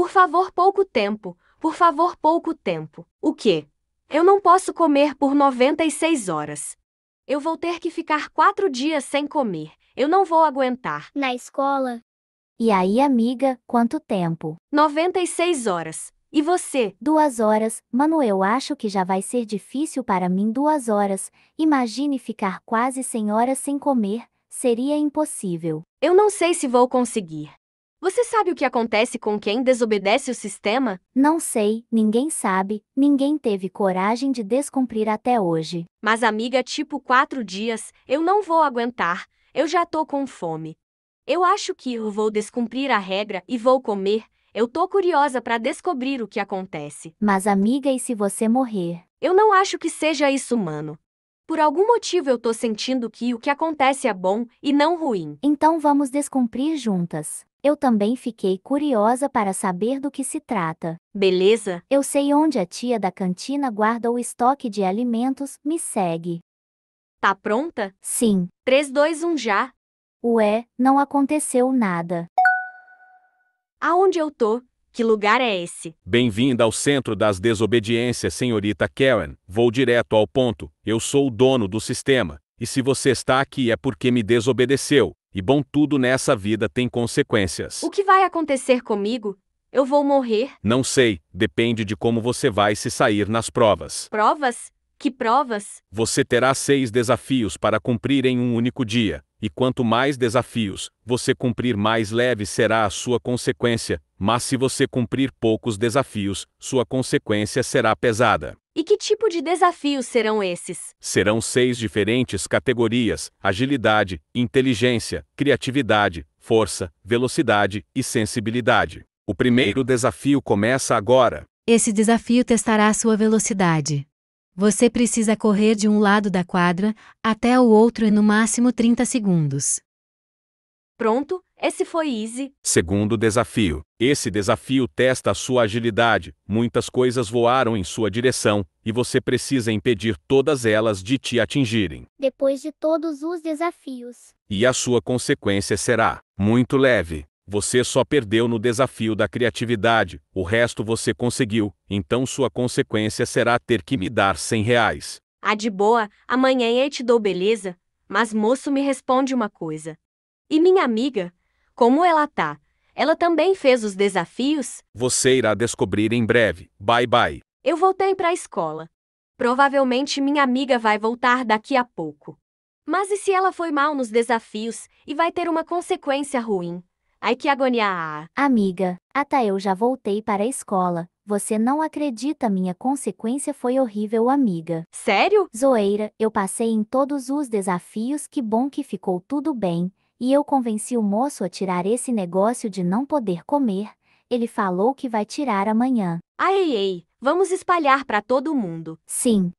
Por favor, pouco tempo, por favor, pouco tempo. O quê? Eu não posso comer por 96 horas. Eu vou ter que ficar quatro dias sem comer. Eu não vou aguentar. Na escola? E aí, amiga, quanto tempo? 96 horas. E você? Duas horas. Mano, eu acho que já vai ser difícil para mim duas horas. Imagine ficar quase 100 horas sem comer. Seria impossível. Eu não sei se vou conseguir. Você sabe o que acontece com quem desobedece o sistema? Não sei, ninguém sabe, ninguém teve coragem de descumprir até hoje. Mas, amiga, tipo quatro dias, eu não vou aguentar, eu já tô com fome. Eu acho que eu vou descumprir a regra e vou comer. Eu tô curiosa para descobrir o que acontece. Mas, amiga, e se você morrer? Eu não acho que seja isso humano. Por algum motivo eu tô sentindo que o que acontece é bom e não ruim. Então vamos descumprir juntas. Eu também fiquei curiosa para saber do que se trata. Beleza? Eu sei onde a tia da cantina guarda o estoque de alimentos, me segue. Tá pronta? Sim. 3, 2, 1 já. Ué, não aconteceu nada. Aonde eu tô? Que lugar é esse? Bem-vinda ao Centro das Desobediências, senhorita Karen. Vou direto ao ponto. Eu sou o dono do sistema. E se você está aqui é porque me desobedeceu. E bom, tudo nessa vida tem consequências. O que vai acontecer comigo? Eu vou morrer? Não sei, depende de como você vai se sair nas provas. Provas? Que provas? Você terá seis desafios para cumprir em um único dia, e quanto mais desafios você cumprir, mais leve será a sua consequência, mas se você cumprir poucos desafios, sua consequência será pesada. E que tipo de desafios serão esses? Serão seis diferentes categorias: agilidade, inteligência, criatividade, força, velocidade e sensibilidade. O primeiro desafio começa agora. Esse desafio testará a sua velocidade. Você precisa correr de um lado da quadra até o outro em no máximo 30 segundos. Pronto, esse foi easy. Segundo desafio. Esse desafio testa a sua agilidade. Muitas coisas voaram em sua direção e você precisa impedir todas elas de te atingirem. Depois de todos os desafios. E a sua consequência será muito leve. Você só perdeu no desafio da criatividade, o resto você conseguiu, então sua consequência será ter que me dar 100 reais. Ah, de boa, amanhã eu te dou beleza, mas moço me responde uma coisa. E minha amiga? Como ela tá? Ela também fez os desafios? Você irá descobrir em breve. Bye bye. Eu voltei para a escola. Provavelmente minha amiga vai voltar daqui a pouco. Mas e se ela foi mal nos desafios e vai ter uma consequência ruim? Ai que agonia! Amiga, até eu já voltei para a escola. Você não acredita, minha consequência foi horrível, amiga. Sério? Zoeira, eu passei em todos os desafios, que bom que ficou tudo bem. E eu convenci o moço a tirar esse negócio de não poder comer. Ele falou que vai tirar amanhã. Ai, ei, ei, vamos espalhar para todo mundo. Sim,